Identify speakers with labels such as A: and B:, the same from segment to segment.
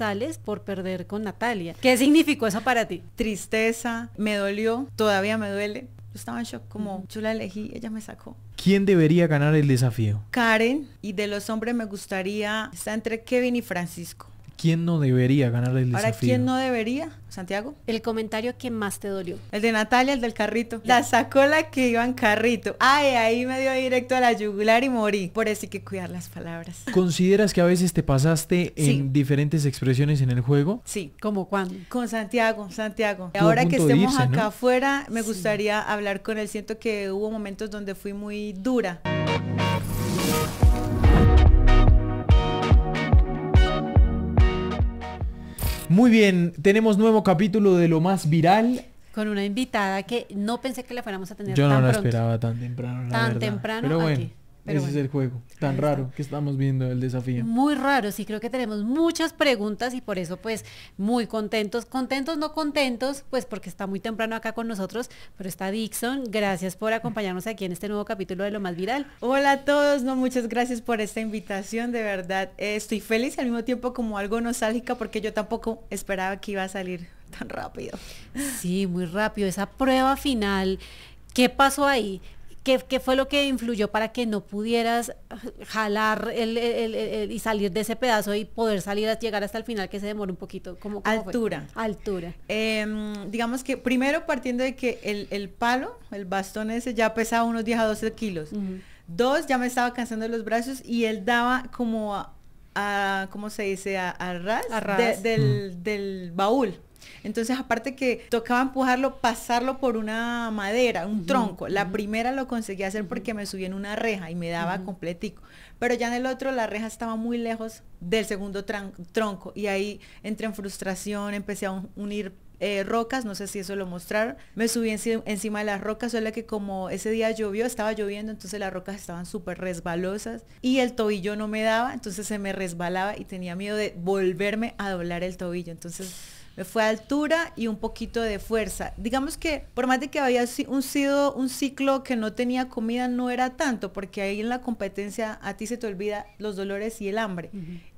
A: sales por perder con Natalia. ¿Qué significó eso para ti? Tristeza, me dolió, todavía me duele. Yo estaba en shock, como yo la elegí, ella me sacó.
B: ¿Quién debería ganar el desafío?
A: Karen, y de los hombres me gustaría, está entre Kevin y Francisco.
B: ¿quién no debería ganar el desafío? Ahora, ¿quién no
A: debería, Santiago? El comentario que más te dolió. El de Natalia, el del carrito. La sacó la que iba en carrito. Ay, ahí me dio directo a la yugular y morí. Por eso hay que cuidar las palabras.
B: ¿Consideras que a veces te pasaste en diferentes expresiones en el juego?
A: Sí. ¿Cómo cuándo? Con Santiago, Santiago. Ahora que estemos acá afuera, me gustaría hablar con él. Siento que hubo momentos donde fui muy dura.
B: Muy bien, tenemos nuevo capítulo de lo más viral.
C: Con una invitada que no pensé que la fuéramos a tener Yo tan no la esperaba
B: tan temprano. La tan temprano. Pero bueno. Aquí. Ese es el juego tan raro que estamos viendo, el desafío.
C: Muy raro, sí, creo que tenemos muchas preguntas y por eso pues muy contentos, contentos, no contentos, pues porque está muy temprano acá con nosotros, pero está Dixon, gracias por acompañarnos aquí en este nuevo capítulo de Lo Más Viral. Hola a todos, no, muchas gracias por esta invitación, de verdad, estoy feliz y al mismo tiempo como algo nostálgica porque yo tampoco esperaba que iba a salir tan rápido. Sí, muy rápido, esa prueba final, ¿qué pasó ahí? ¿Qué, fue lo que influyó para que no pudieras jalar y salir de ese pedazo y poder salir a llegar hasta el final que se demora un poquito? Altura. Altura. Em, digamos que primero partiendo de
A: que el, palo, el bastón ese ya pesaba unos 10 a 12 kilos. Dos, ya me estaba cansando los brazos y él daba como a, ¿cómo se dice? A, ras, del, mm. del baúl. Entonces, aparte que tocaba empujarlo, pasarlo por una madera, un tronco. La primera lo conseguí hacer porque me subí en una reja y me daba completico. Pero ya en el otro la reja estaba muy lejos del segundo tronco y ahí entré en frustración, empecé a unir eh, rocas, no sé si eso lo mostraron. Me subí encima de las rocas, solo que como ese día llovió, estaba lloviendo, entonces las rocas estaban súper resbalosas y el tobillo no me daba, entonces se me resbalaba y tenía miedo de volverme a doblar el tobillo. Entonces me fue altura y un poquito de fuerza. Digamos que por más de que había un, sido un ciclo que no tenía comida, no era tanto, porque ahí en la competencia a ti se te olvida los dolores y el hambre.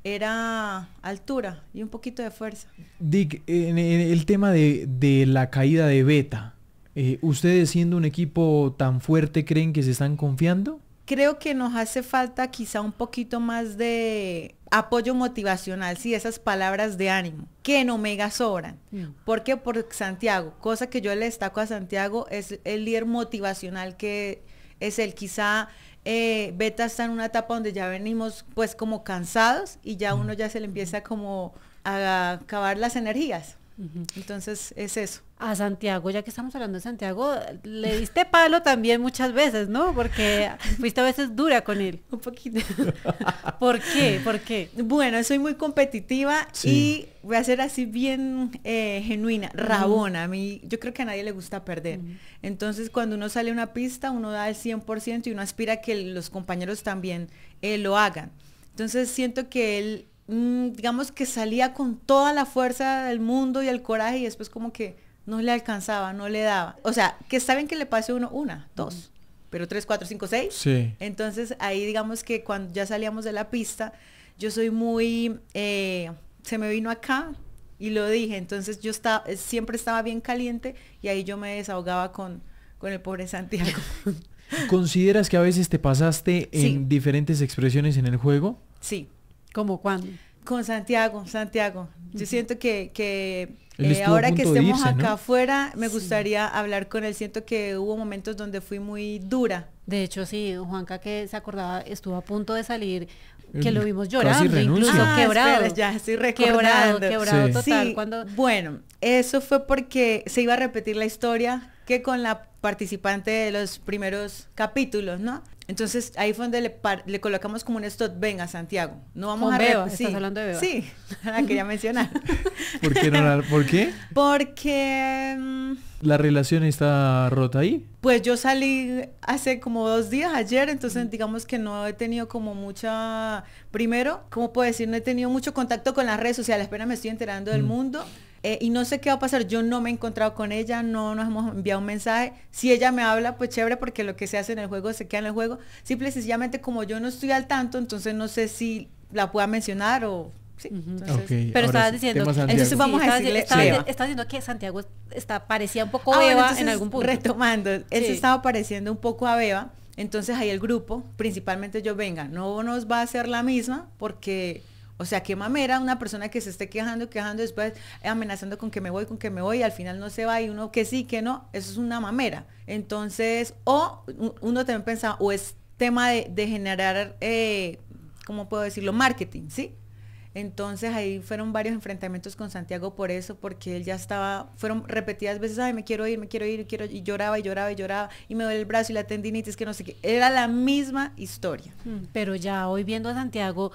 A: Era altura y un poquito de fuerza.
B: Dick, en el tema de, la caída de beta, eh, ¿ustedes siendo un equipo tan fuerte creen que se están confiando? Creo que nos
A: hace falta quizá un poquito más de apoyo motivacional, sí, esas palabras de ánimo, que en Omega sobran. Mm. porque ¿Por Santiago. Cosa que yo le destaco a Santiago es el líder motivacional que es el Quizá eh, Beta está en una etapa donde ya venimos pues como cansados y ya mm. uno ya se le empieza como a acabar las energías. Entonces es eso. A Santiago, ya que estamos hablando de
C: Santiago, le diste palo también muchas veces, ¿no? Porque fuiste a veces dura con él. Un poquito. ¿Por qué? ¿Por qué? Bueno, soy muy competitiva
A: y voy a ser así bien eh, genuina, rabona. A mí, yo creo que a nadie le gusta perder. Entonces, cuando uno sale a una pista, uno da el 100% y uno aspira a que los compañeros también eh, lo hagan. Entonces, siento que él Mm, digamos que salía con toda la fuerza del mundo y el coraje y después como que no le alcanzaba, no le daba. O sea, que saben que le pase uno una, dos, pero tres, cuatro, cinco, seis. Sí. Entonces ahí digamos que cuando ya salíamos de la pista, yo soy muy, eh, se me vino acá y lo dije, entonces yo estaba, eh, siempre estaba bien caliente y ahí yo me desahogaba con, con el pobre Santiago.
B: ¿Consideras que a veces te pasaste en diferentes expresiones en el juego?
A: Sí. ¿Cómo cuándo? Con Santiago, Santiago. Yo siento que, que eh, ahora que estemos acá afuera, me gustaría hablar
C: con él. Siento que hubo momentos donde fui muy dura. De hecho, sí, Juanca que se acordaba, estuvo a punto de salir, que lo vimos llorando, incluso ah, quebrado. ya estoy recordando. Quebrado, total. cuando... Bueno, eso fue porque se iba a repetir la historia
A: que con la participante de los primeros capítulos, ¿no? Entonces ahí fue donde le, colocamos como un stop, venga Santiago, no vamos a... Beba, estás hablando de Beba. Sí, la quería mencionar.
B: ¿Por qué?
A: Porque... Mm,
B: ¿La relación está rota ahí?
A: Pues yo salí hace como dos días, ayer, entonces digamos que no he tenido como mucha... Primero, ¿cómo puedo decir? No he tenido mucho contacto con las redes sociales, apenas me estoy enterando del mm. mundo. Eh, y no sé qué va a pasar, yo no me he encontrado con ella, no nos hemos enviado un mensaje. Si ella me habla, pues chévere, porque lo que se hace en el juego se queda en el juego. Simple y sencillamente como yo no estoy al tanto, entonces no sé si la pueda mencionar o Sí. pero estabas diciendo, entonces vamos a decirle,
C: diciendo que Santiago está, parecía un poco ah, a Beba en algún punto. Retomando, él estaba
A: pareciendo un poco a Beba, entonces ahí el grupo, principalmente yo, venga, no nos va a hacer la misma porque o sea, qué mamera una persona que se esté quejando, quejando, después amenazando con que me voy, con que me voy, y al final no se va y uno que sí, que no, eso es una mamera. Entonces, o uno también pensaba, o es tema de, generar, eh, ¿cómo puedo decirlo? Marketing, ¿sí? Entonces ahí fueron varios enfrentamientos con Santiago por eso, porque él ya estaba, fueron repetidas veces, ay, me quiero ir, me quiero ir, quiero,
C: y lloraba y lloraba y lloraba, y me duele el brazo y la tendinitis, que no sé qué. Era la misma historia. Hmm. Pero ya hoy viendo a Santiago,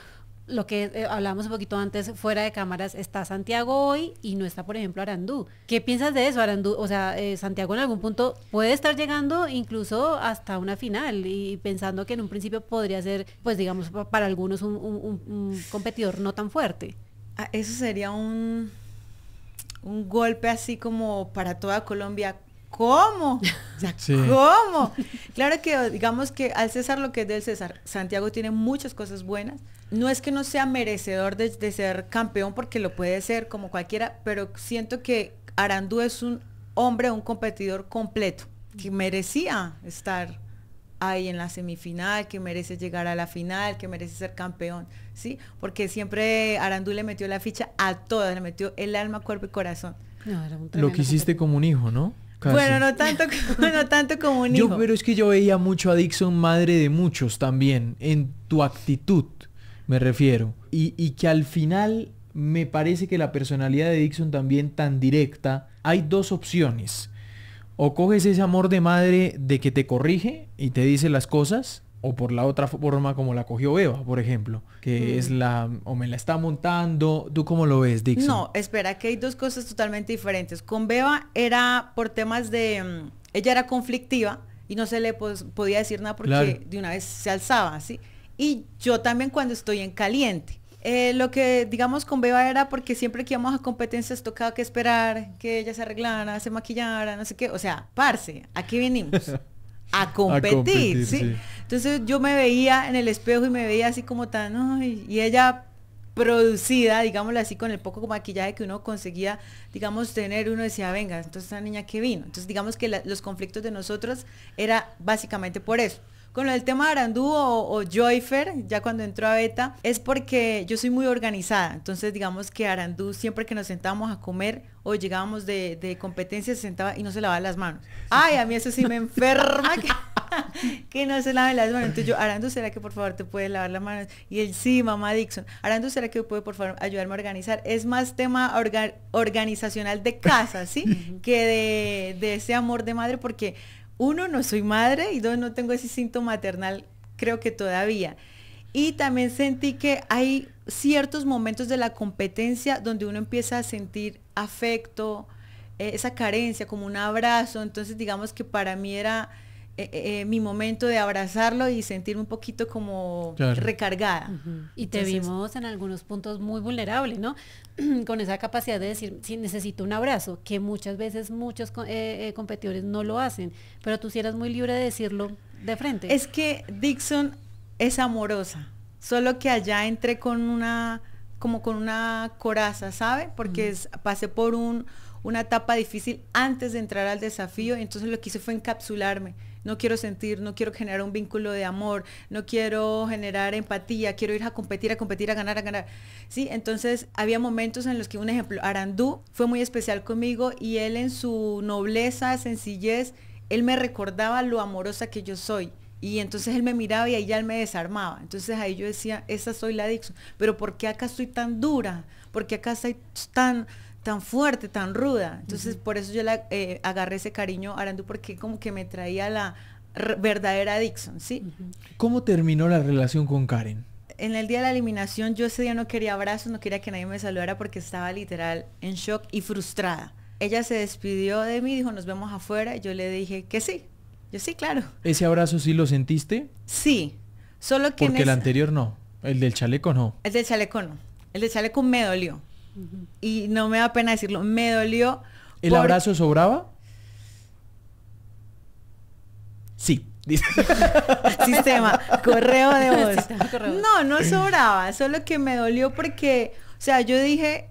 C: lo que eh, hablábamos un poquito antes fuera de cámaras, está Santiago hoy y no está, por ejemplo, Arandú. ¿Qué piensas de eso, Arandú? O sea, eh, Santiago en algún punto puede estar llegando incluso hasta una final y pensando que en un principio podría ser, pues digamos, para algunos un, competidor no tan fuerte. Ah, eso sería un, un golpe así como para toda Colombia
A: ¿Cómo? ¿Cómo? Claro que digamos que al César lo que es del César, Santiago tiene muchas cosas buenas. No es que no sea merecedor de, ser campeón, porque lo puede ser como cualquiera, pero siento que Arandú es un hombre, un competidor completo, que merecía estar ahí en la semifinal, que merece llegar a la final, que merece ser campeón, ¿sí? Porque siempre Arandú le metió la ficha a todas, le metió el alma, cuerpo y corazón.
C: lo que
B: hiciste como un hijo, ¿no? Bueno, no tanto, tanto como un yo, Pero es que yo veía mucho a Dixon madre de muchos también, en tu actitud, me refiero. Y, y que al final me parece que la personalidad de Dixon también tan directa, hay dos opciones. O coges ese amor de madre de que te corrige y te dice las cosas, o por la otra forma como la cogió Beba, por ejemplo, que mm. es la, o me la está montando, ¿tú cómo lo ves, Dixon? No,
A: espera, que hay dos cosas totalmente diferentes. Con Beba era por temas de, mm, ella era conflictiva y no se le podía decir nada porque de una vez se alzaba, ¿sí? Y yo también cuando estoy en caliente. Eh, lo que digamos con Beba era porque siempre que íbamos a competencias tocaba que esperar que ella se arreglara, se maquillara, no sé qué. O sea, parce, aquí venimos. a competir, ¿sí? Entonces yo me veía en el espejo y me veía así como tan, y, ella producida, digámoslo así, con el poco maquillaje que uno conseguía, digamos, tener, uno decía, venga, entonces esa niña que vino. Entonces digamos que los conflictos de nosotros era básicamente por eso. Con el tema de Arandú o, Joyfer, ya cuando entró a Beta, es porque yo soy muy organizada. Entonces, digamos que Arandú, siempre que nos sentábamos a comer, o llegábamos de, competencia, se sentaba y no se lavaba las manos. Ay, a mí eso sí me enferma que, no se lave las manos. Entonces yo, Arandú, ¿será que por favor te puede lavar las manos? Y él, sí, mamá Dixon. Arandú, ¿será que puede por favor ayudarme a organizar? Es más tema organizacional de casa, ¿sí? Que de ese amor de madre, porque uno, no soy madre y dos, no tengo ese síntoma maternal, creo que todavía. Y también sentí que hay ciertos momentos de la competencia donde uno empieza a sentir afecto, eh, esa carencia, como un abrazo. Entonces digamos que para mí era eh, eh, eh, mi momento de abrazarlo y sentirme un poquito como
C: recargada. Y te vimos en algunos puntos muy vulnerable, ¿no? Con esa capacidad de decir, sí, necesito un abrazo, que muchas veces muchos competidores no lo hacen, pero tú sí eras muy libre de decirlo de frente. Es que Dixon es
A: amorosa, solo que allá entré con una, como con una coraza, ¿sabe? Porque pasé por una etapa difícil antes de entrar al desafío, entonces lo que hice fue encapsularme no quiero sentir, no quiero generar un vínculo de amor, no quiero generar empatía, quiero ir a competir, a competir, a ganar, a ganar. Sí, entonces había momentos en los que, un ejemplo, Arandú fue muy especial conmigo y él en su nobleza, sencillez, él me recordaba lo amorosa que yo soy. Y entonces él me miraba y ahí ya él me desarmaba. Entonces ahí yo decía, esa soy la Dixon. Pero ¿por qué acá estoy tan dura? ¿Por qué acá estoy tan tan fuerte, tan ruda. Entonces, por eso yo la, eh, agarré ese cariño a Arandú porque como que me traía la verdadera Dixon, ¿sí?
B: ¿Cómo terminó la relación con Karen?
A: En el día de la eliminación yo ese día no quería abrazos, no quería que nadie me saludara porque estaba literal en shock y frustrada. Ella se despidió de mí, dijo, nos vemos afuera. Y yo le dije que sí. Yo sí, claro.
B: ¿Ese abrazo sí lo sentiste?
A: Sí. Solo que... Porque el
B: anterior no. El del chaleco no.
A: El del chaleco no. El del chaleco me dolió. Y no me da pena decirlo, me dolió.
B: ¿El abrazo sobraba? Sí.
A: Sistema, correo de voz. No, no sobraba, solo que me dolió porque, o sea, yo dije,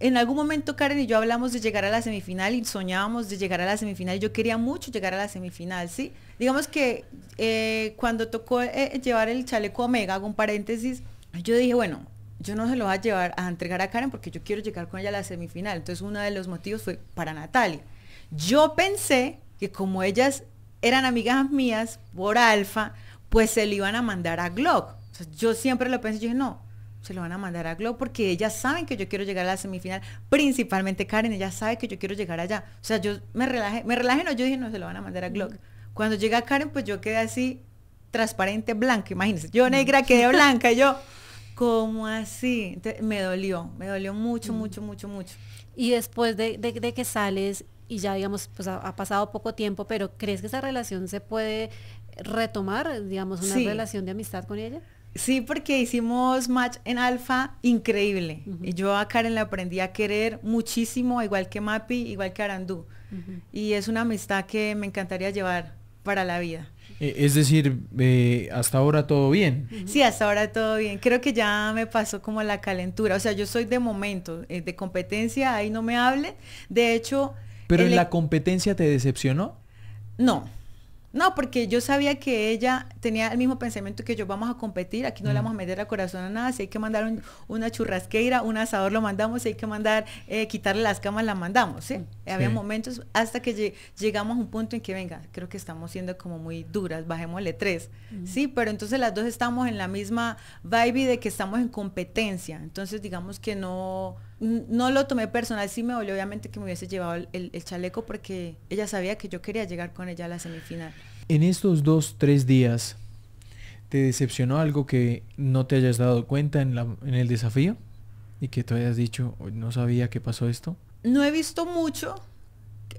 A: en algún momento Karen y yo hablamos de llegar a la semifinal y soñábamos de llegar a la semifinal. Yo quería mucho llegar a la semifinal, ¿sí? Digamos que eh, cuando tocó eh, llevar el chaleco Omega, hago un paréntesis, yo dije, bueno, yo no se lo voy a llevar a entregar a Karen porque yo quiero llegar con ella a la semifinal. Entonces uno de los motivos fue para Natalia. Yo pensé que como ellas eran amigas mías por alfa, pues se le iban a mandar a Glock. yo siempre lo pensé, yo dije, no, se lo van a mandar a Glock porque ellas saben que yo quiero llegar a la semifinal, principalmente Karen, ella sabe que yo quiero llegar allá. O sea, yo me relajé, me relajé, no, yo dije, no, se lo van a mandar a Glock. Cuando llega Karen, pues yo quedé así transparente, blanca, imagínense, yo negra quedé blanca,
C: y yo... ¿Cómo así? me dolió, me dolió mucho, mm. mucho, mucho, mucho. Y después de, que sales y ya, digamos, pues ha, pasado poco tiempo, pero ¿crees que esa relación se puede retomar, digamos, una relación de amistad con ella?
A: Sí, porque hicimos match en alfa increíble. y Yo a Karen la aprendí a querer muchísimo, igual que Mapi, igual que Arandú. Y es una amistad que me encantaría llevar para la vida.
B: Eh, es decir, eh, hasta ahora todo bien.
A: Sí, hasta ahora todo bien. Creo que ya me pasó como la calentura. O sea, yo soy de momento, eh, de competencia, ahí no me hable. De hecho... ¿Pero en la e-
B: competencia te decepcionó?
A: No. No, porque yo sabía que ella tenía el mismo pensamiento que yo, vamos a competir, aquí no le vamos a mm. meter a corazón a nada, si hay que mandar una churrasqueira, un asador lo mandamos, si hay que mandar, quitarle las camas, la mandamos, ¿sí? Mm. Había momentos hasta que llegamos a un punto en que, venga, creo que estamos siendo como muy duras, bajémosle tres. Sí, pero entonces las dos estamos en la misma vibe de que estamos en competencia. Entonces digamos que no, no lo tomé personal, sí me dolió obviamente que me hubiese llevado el, chaleco porque ella sabía que yo quería llegar con ella a la semifinal.
B: En estos dos, tres días, ¿te decepcionó algo que no te hayas dado cuenta en, el desafío? Y que tú hayas dicho, no sabía que pasó esto
A: no he visto mucho.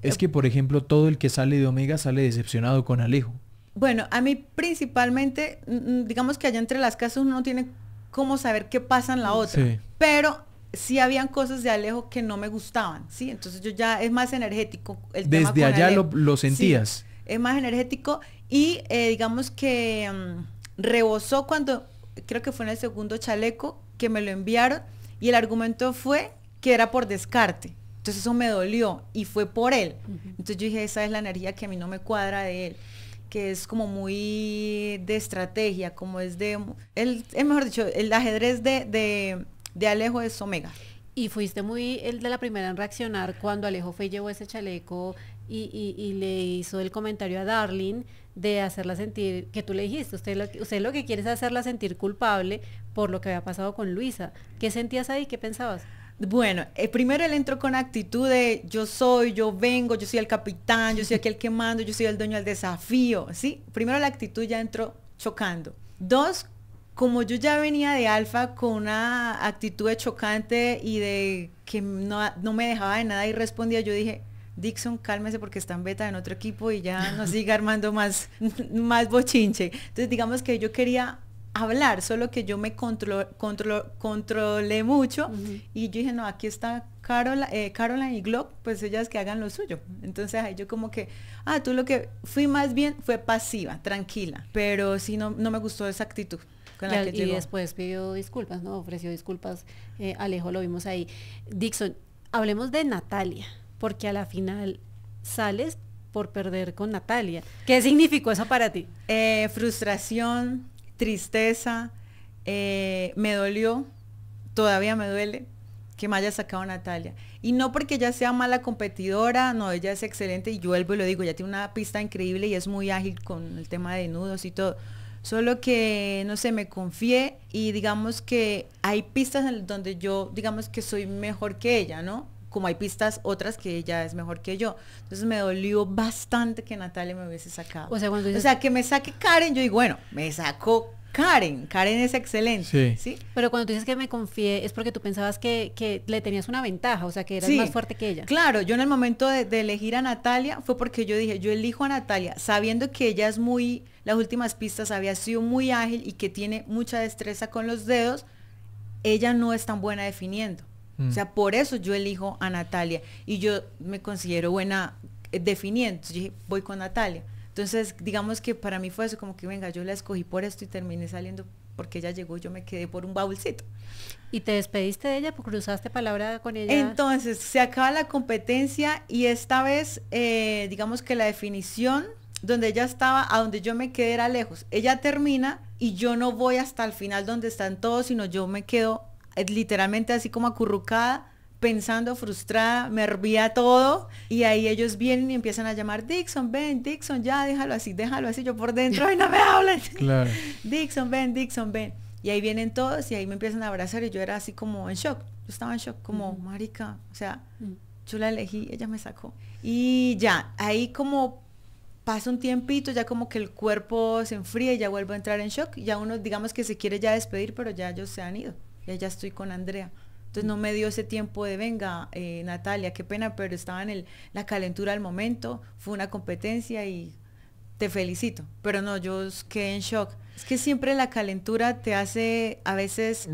B: Es que, por ejemplo, todo el que sale de Omega sale decepcionado con Alejo.
A: Bueno, a mí principalmente, digamos que allá entre las casas uno no tiene cómo saber qué pasa en la otra. Pero sí habían cosas de Alejo que no me gustaban, ¿sí? Entonces yo ya es más energético. El Desde allá lo,
B: sentías.
A: es más energético y eh, digamos que mm, rebosó cuando, creo que fue en el segundo chaleco, que me lo enviaron y el argumento fue que era por descarte. Entonces eso me dolió y fue por él. Entonces yo dije, esa es la energía que a mí no me cuadra de él, que es como muy de estrategia, como es de,
C: él, es eh, mejor dicho, el ajedrez de,
A: de, Alejo es Omega.
C: Y fuiste muy el de la primera en reaccionar cuando Alejo fue llevó ese chaleco y, le hizo el comentario a Darling de hacerla sentir, que tú le dijiste, usted lo, usted lo que quiere es hacerla sentir culpable por lo que había pasado con Luisa. ¿Qué sentías ahí? ¿Qué pensabas? Bueno, eh,
A: primero él entró con actitud de yo soy, yo vengo, yo soy el capitán, yo soy aquel que mando, yo soy el dueño del desafío, ¿sí? Primero la actitud ya entró chocando. Dos, como yo ya venía de alfa con una actitud de chocante y de que no, no me dejaba de nada y respondía, yo dije, Dixon, cálmese porque está en beta en otro equipo y ya no siga armando más, más bochinche. Entonces digamos que yo quería hablar, solo que yo me control, control, controlé mucho y yo dije, no, aquí está Carola, eh, Caroline y Glock, pues ellas que hagan lo suyo. Entonces ahí yo como que, ah, tú lo
C: que fui más bien fue pasiva, tranquila, pero sí no, no me gustó esa actitud. Con la y, que y después pidió disculpas, ¿no? Ofreció disculpas, eh, Alejo lo vimos ahí. Dixon, hablemos de Natalia, porque a la final sales por perder con Natalia. ¿Qué significó eso para ti? Eh, frustración, tristeza,
A: eh, me dolió, todavía me duele que me haya sacado Natalia. Y no porque ella sea mala competidora, no, ella es excelente y yo vuelvo y lo digo, ella tiene una pista increíble y es muy ágil con el tema de nudos y todo. Solo que, no sé, me confié y digamos que hay pistas en donde yo, digamos que soy mejor que ella, ¿no? como hay pistas otras que ella es mejor que yo. Entonces me dolió bastante que
C: Natalia me hubiese sacado. O sea, que me saque Karen, yo digo, bueno, me sacó Karen. Karen es excelente. Sí. Pero cuando tú dices que me confié, es porque tú pensabas que, le tenías una ventaja, o sea, que eras más fuerte que ella. Claro, yo en el momento de, elegir a Natalia fue porque yo dije, yo elijo
A: a Natalia, sabiendo que ella es muy, las últimas pistas había sido muy ágil y que tiene mucha destreza con los dedos, ella no es tan buena definiendo. Mm. O sea, por eso yo elijo a Natalia y yo me considero buena eh, definiendo. dije, voy con Natalia. Entonces, digamos que para mí fue eso, como que venga, yo la escogí por esto y terminé saliendo porque ella llegó, yo me quedé por un baúlcito. ¿Y te despediste de ella? Porque ¿Cruzaste palabra con ella? Entonces, se acaba la competencia y esta vez, eh, digamos que la definición donde ella estaba, a donde yo me quedé era lejos. Ella termina y yo no voy hasta el final donde están todos, sino yo me quedo eh, literalmente así como acurrucada, pensando, frustrada, me hervía todo y ahí ellos vienen y empiezan a llamar, Dixon, ven, Dixon, ya, déjalo así, déjalo así, yo por dentro, ay, no me hablen. Dixon, ven, Dixon, ven. Y ahí vienen todos y ahí me empiezan a abrazar y yo era así como en shock, yo estaba en shock, como, marica, o sea, mm. yo la elegí, ella me sacó. Y ya, ahí como pasa un tiempito, ya como que el cuerpo se enfría y ya vuelvo a entrar en shock, ya uno digamos que se quiere ya despedir, pero ya ellos se han ido y allá estoy con Andrea. Entonces no me dio ese tiempo de, venga, eh, Natalia, qué pena, pero estaba en el, la calentura al momento, fue una competencia y te felicito. Pero no, yo quedé en shock. Es que siempre la calentura
C: te hace a veces...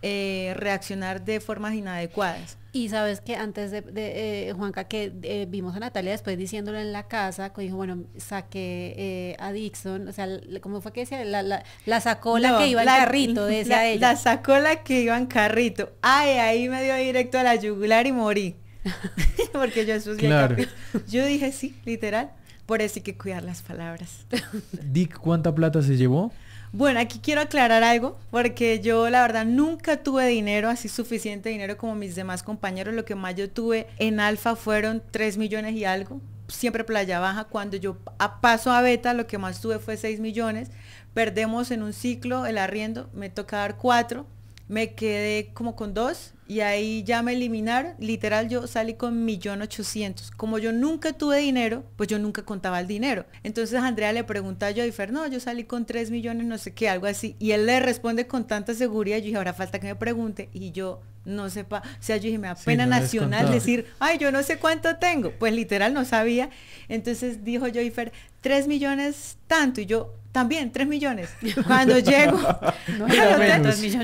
C: Eh, reaccionar de formas inadecuadas. Y sabes que antes de, eh, Juanca, que eh, vimos a Natalia después diciéndolo en la casa, que pues dijo, bueno, saqué a Dixon, o sea, ¿cómo fue que decía? La, la, sacó la que iba en carrito, decía la, ella. La
A: sacó la que iba en carrito. Ay, ahí me dio directo a la yugular y morí. Porque yo sí claro. Yo dije, sí, literal. Por eso hay que cuidar las palabras.
B: Dick, ¿cuánta plata se llevó?
A: Bueno, aquí quiero aclarar algo, porque yo la verdad nunca tuve dinero, así suficiente dinero como mis demás compañeros. Lo que más yo tuve en Alfa fueron 3 millones y algo, siempre playa baja. Cuando yo a paso a Beta, lo que más tuve fue 6 millones. Perdemos en un ciclo el arriendo, me toca dar 4 me quedé como con dos y ahí ya me eliminaron. Literal, yo salí con millón ochocientos. Como yo nunca tuve dinero, pues yo nunca contaba el dinero. Entonces Andrea le pregunta a Joyfer, no, yo salí con tres millones, no sé qué, algo así. Y él le responde con tanta seguridad, yo dije, ahora falta que me pregunte. Y yo no sepa, o sea, yo dije, me da pena nacional decir, ay, yo no sé cuánto tengo. Pues literal no sabía. Entonces dijo Joyfer, tres millones tanto. Y yo, también, 3 millones. Cuando llego,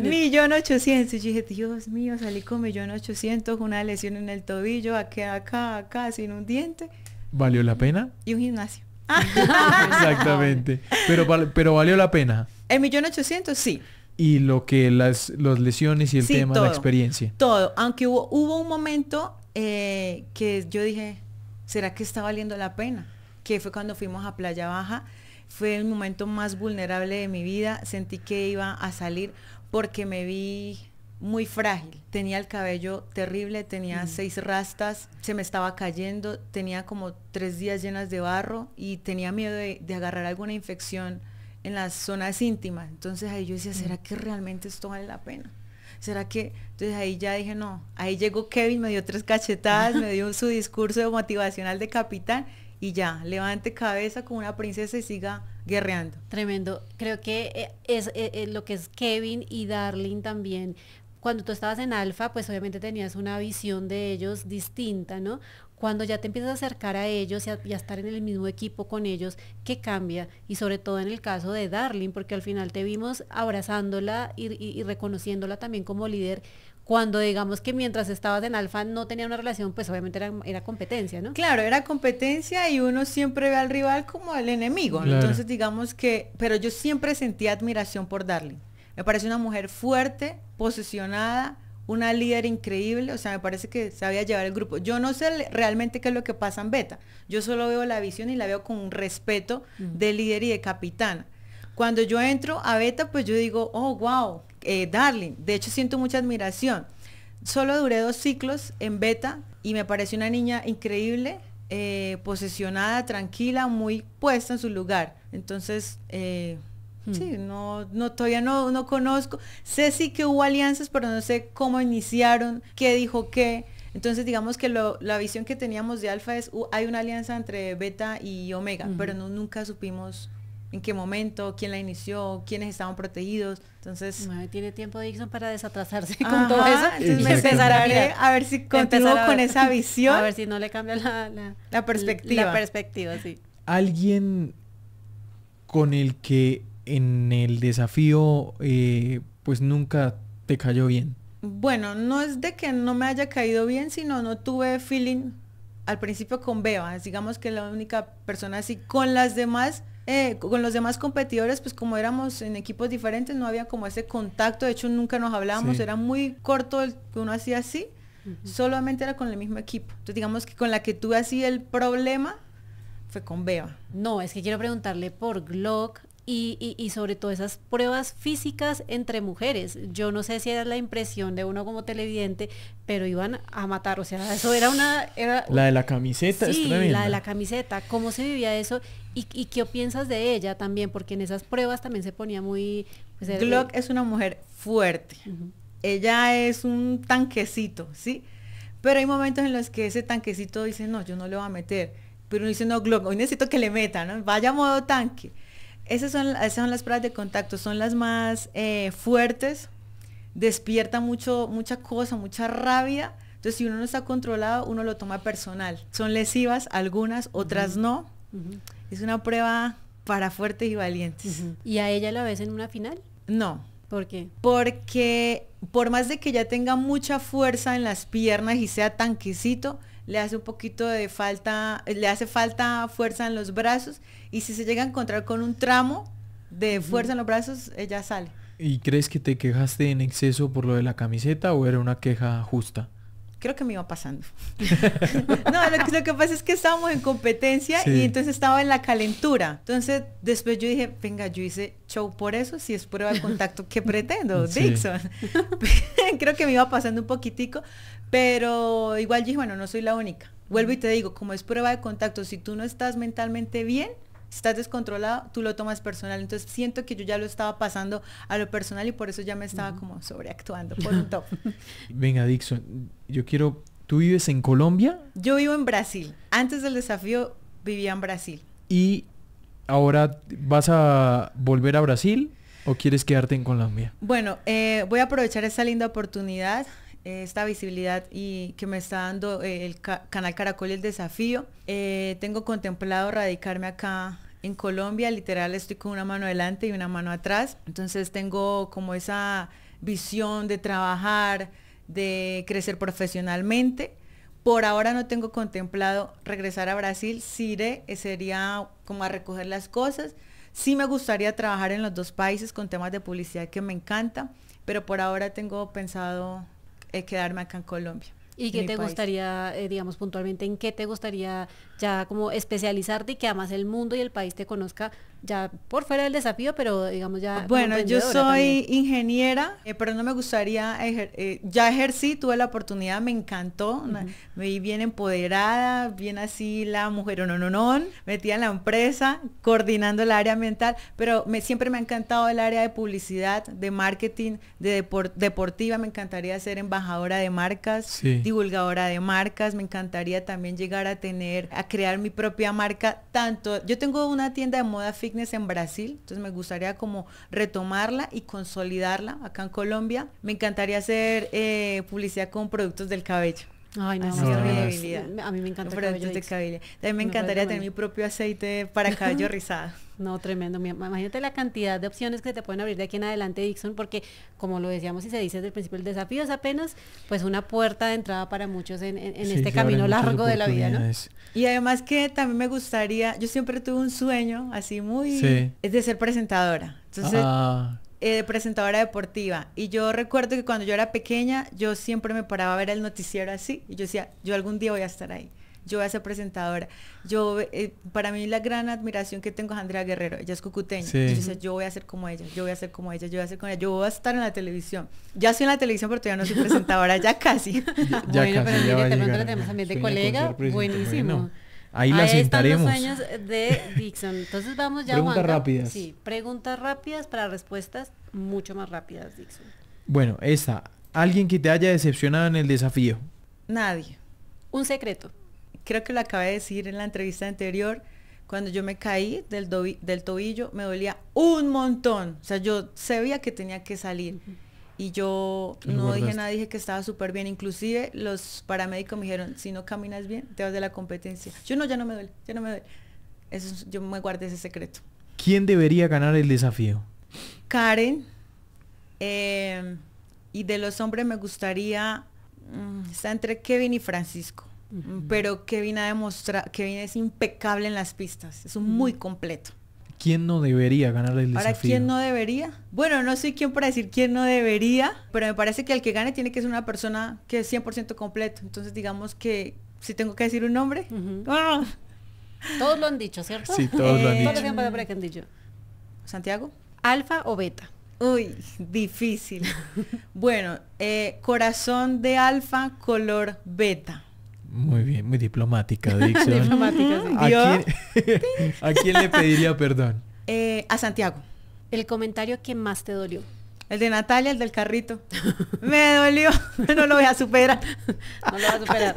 A: millón ochocientos. Yo dije, Dios mío, salí con millón ochocientos, una lesión en el tobillo, acá, acá, acá, sin un diente.
B: ¿Valió la pena?
A: Y un gimnasio. Ah. Exactamente.
B: Pero, pero valió la pena.
A: El millón ochocientos, sí.
B: Y lo que las, las lesiones y el tema, de la experiencia.
A: Todo. Aunque hubo, hubo un momento eh, que yo dije, ¿será que está valiendo la pena? Que fue cuando fuimos a Playa Baja fue el momento más vulnerable de mi vida, sentí que iba a salir porque me vi muy frágil. Tenía el cabello terrible, tenía seis rastas, se me estaba cayendo, tenía como tres días llenas de barro y tenía miedo de, de agarrar alguna infección en las zonas íntimas. Entonces ahí yo decía, mm. ¿será que realmente esto vale la pena? ¿Será que? Entonces ahí ya dije, no, ahí llegó Kevin, me dio tres cachetadas, me dio su discurso motivacional de capitán y ya, levante
C: cabeza como una princesa y siga guerreando. Tremendo. Creo que eh, es, eh, eh, lo que es Kevin y Darling también. Cuando tú estabas en Alfa, pues obviamente tenías una visión de ellos distinta, ¿no? Cuando ya te empiezas a acercar a ellos y a, estar en el mismo equipo con ellos, ¿qué cambia? Y sobre todo en el caso de Darling, porque al final te vimos abrazándola y reconociéndola también como líder cuando digamos que mientras estabas en Alfa no tenía una relación, pues obviamente era, competencia, ¿no? Claro,
A: era competencia y uno siempre ve al rival como el enemigo. Entonces digamos que, pero yo siempre sentía admiración por Darling. Me parece una mujer fuerte, posicionada, una líder increíble, o sea, me parece que sabía llevar el grupo. Yo no sé realmente qué es lo que pasa en Beta, yo solo veo la visión y la veo con respeto mm. de líder y de capitana. Cuando yo entro a Beta, pues yo digo, oh, wow, eh, Darling. De hecho, siento mucha admiración. Solo duré dos ciclos en beta y me pareció una niña increíble, eh, posesionada, tranquila, muy puesta en su lugar. Entonces, eh, hmm. sí, no, no, todavía no, no conozco. Sé sí que hubo alianzas, pero no sé cómo iniciaron, qué dijo qué. Entonces digamos que lo, la visión que teníamos de Alfa es, uh, hay una alianza entre Beta y Omega, pero no, nunca supimos en qué momento, quién la inició, quiénes estaban protegidos.
C: Entonces... tiene tiempo Dixon para desatrasarse con todo eso. Entonces me a ver si continúo con esa visión. A ver si no le cambia la, perspectiva. La perspectiva, sí.
B: Alguien con el que en el desafío eh, pues nunca te cayó bien.
A: Bueno, no es de que no me haya caído bien, sino no tuve feeling al principio con Bebas, Digamos que la única persona así. Con las demás eh, con los demás competidores, pues como éramos en equipos diferentes, no había como ese contacto, de hecho nunca nos hablábamos, era muy corto el que uno hacía así, solamente
C: era con el mismo equipo. Entonces digamos que con la que tuve así el problema fue con Beba. No, es que quiero preguntarle por Glock, y, sobre todo esas pruebas físicas entre mujeres. Yo no sé si era la impresión de uno como televidente, pero iban a matar. O sea, eso era una... Era,
B: la de la camiseta. Sí, la de la
C: camiseta. ¿Cómo se vivía eso? ¿Y, qué piensas de ella también? Porque en esas pruebas también se ponía muy... Pues, Glock es una mujer fuerte. Ella es un tanquecito, ¿sí?
A: Pero hay momentos en los que ese tanquecito dice, no, yo no le voy a meter. Pero uno dice, no, Glock, hoy necesito que le meta, ¿no? Vaya modo tanque esas son, son las pruebas de contacto, son las más eh, fuertes, despierta mucho, mucha cosa, mucha rabia. Entonces, si uno no está controlado, uno lo toma personal. Son lesivas algunas, otras no. Es una prueba para fuertes y valientes.
C: ¿Y a ella la ves en una final? No. ¿Por qué?
A: Porque por más de que ya tenga mucha fuerza en las piernas y sea tanquecito, le hace un poquito de falta, le hace falta fuerza en los brazos y si se llega a encontrar con un tramo de fuerza en los brazos, ella sale.
B: ¿Y crees que te quejaste en exceso por lo de la camiseta o era una queja justa?
A: Creo que me iba pasando. no, lo que, pasa es que estábamos en competencia y entonces estaba en la calentura. Entonces después yo dije, venga, yo hice show por eso, si es prueba de contacto, ¿qué pretendo? Dixon. Creo que me iba pasando un poquitico, pero igual dije, bueno, no soy la única. Vuelvo y te digo, como es prueba de contacto, si tú no estás mentalmente bien, estás descontrolado, tú lo tomas personal. Entonces siento que yo ya lo estaba pasando a lo personal y por eso ya me estaba como sobreactuando por un top.
B: Venga, Dixon, yo quiero... ¿Tú vives en Colombia?
A: Yo vivo en Brasil. Antes del desafío vivía en Brasil.
B: ¿Y ahora vas a volver a Brasil o quieres quedarte en Colombia?
A: Bueno, eh, voy a aprovechar esta linda oportunidad esta visibilidad y que me está dando eh, el canal Caracol y el desafío. Eh, tengo contemplado radicarme acá en Colombia, literal estoy con una mano adelante y una mano atrás, entonces tengo como esa visión de trabajar, de crecer profesionalmente. Por ahora no tengo contemplado regresar a Brasil, sí iré, eh, sería como a recoger las cosas. Sí me gustaría trabajar en los dos países con temas de publicidad que me encanta, pero por ahora tengo pensado eh, quedarme acá en Colombia.
C: ¿Y qué te gustaría, eh, digamos puntualmente, en qué te gustaría ya como especializarte y que además el mundo y el país te conozca ya por fuera del desafío, pero digamos ya... Bueno, yo soy
A: ingeniera, eh, pero no me gustaría, eh, ya ejercí, tuve la oportunidad, me encantó, me vi bien empoderada, bien así la mujer, no, no, no, metida en la empresa, coordinando el área mental pero me, siempre me ha encantado el área de publicidad, de marketing, de deportiva, me encantaría ser embajadora de marcas, divulgadora de marcas, me encantaría también llegar a tener, a crear mi propia marca, tanto, yo tengo una tienda de moda fix en Brasil, entonces me gustaría como retomarla y consolidarla acá en Colombia. Me encantaría hacer eh, publicidad con productos del cabello.
C: Ay, no, A mí me encanta este También me, encantaría tener mi propio aceite para cabello rizado. No, tremendo. Imagínate la cantidad de opciones que te pueden abrir de aquí en adelante, Dixon, porque como lo decíamos y se dice desde el principio, el desafío es apenas pues una puerta de entrada para muchos en, este camino largo de la vida, ¿no? Y además que también me gustaría, yo siempre tuve
A: un sueño así muy, es de ser presentadora. Entonces, ah. Eh, presentadora deportiva. Y yo recuerdo que cuando yo era pequeña, yo siempre me paraba a ver el noticiero así. Y yo decía, yo algún día voy a estar ahí. Yo voy a ser presentadora. Yo, eh, para mí la gran admiración que tengo es Andrea Guerrero. Ella es cucuteña. yo decía, yo voy a ser como ella, yo voy a ser como ella, yo voy a ser como ella. Yo voy a estar en la televisión. Ya soy en la televisión, pero todavía no soy presentadora, ya casi. bueno,
B: pero tenemos también de colega. Buenísimo. Ahí, las sentaremos.
C: de Dixon. Entonces vamos ya, Preguntas rápidas. Sí, preguntas rápidas para respuestas mucho más rápidas, Dixon.
B: Bueno, esta. ¿Alguien que te haya decepcionado en el desafío?
C: Nadie.
A: Un secreto. Creo que lo acabé de decir en la entrevista anterior. Cuando yo me caí del, del tobillo, me dolía un montón. O sea, yo sabía que tenía que salir y yo no dije nada, dije que estaba súper bien. Inclusive los paramédicos me dijeron, si no caminas bien, te vas de la competencia. Yo no, ya no me duele, ya no me duele. Eso, yo me guardé ese secreto.
B: ¿Quién debería ganar el desafío?
A: Karen. Em, y de los hombres me gustaría, mm, está entre Kevin y Francisco. Pero Kevin ha demostrado, Kevin es impecable en las pistas, es muy mm. completo.
B: ¿Quién no debería ganar el desafío? ¿Para ¿quién no
A: debería? Bueno, no sé quién para decir quién no debería, pero me parece que el que gane tiene que ser una persona que es 100% completo. Entonces, digamos que si tengo que decir un nombre... ¡ah! Todos lo han dicho, ¿cierto? Sí, todos lo han dicho. que han dicho. Santiago. ¿Alfa o beta? Uy, difícil. bueno, eh, corazón de alfa, color beta.
B: Muy bien, muy diplomática, Dixon. ¿A, quién, le pediría perdón?
C: Eh, a Santiago. El comentario que más te dolió. El de Natalia, el del carrito. Me dolió. No lo voy a superar. No lo voy a superar.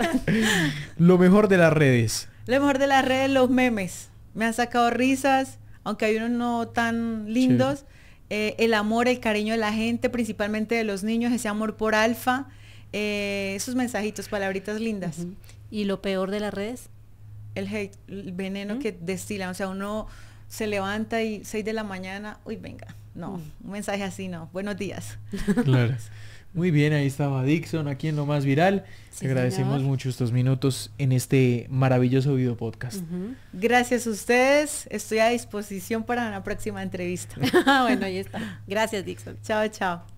B: Lo mejor de las redes.
A: Lo mejor de las redes, los memes. Me han sacado risas, aunque hay unos no tan lindos. Eh, el amor, el cariño de la gente, principalmente de los niños, ese amor por alfa. Eh, esos mensajitos, palabritas lindas. ¿Y lo peor de las redes? El hate, el veneno que destilan. O sea, uno se levanta y 6 de la mañana, uy, venga, no, un mensaje así no, buenos días.
B: Claro. Muy bien, ahí estaba Dixon, aquí en Lo Más Viral. agradecemos mucho estos minutos en este maravilloso video podcast.
A: Gracias a ustedes, estoy a disposición para una próxima entrevista. bueno, ahí está. Gracias, Dixon. Chao, chao.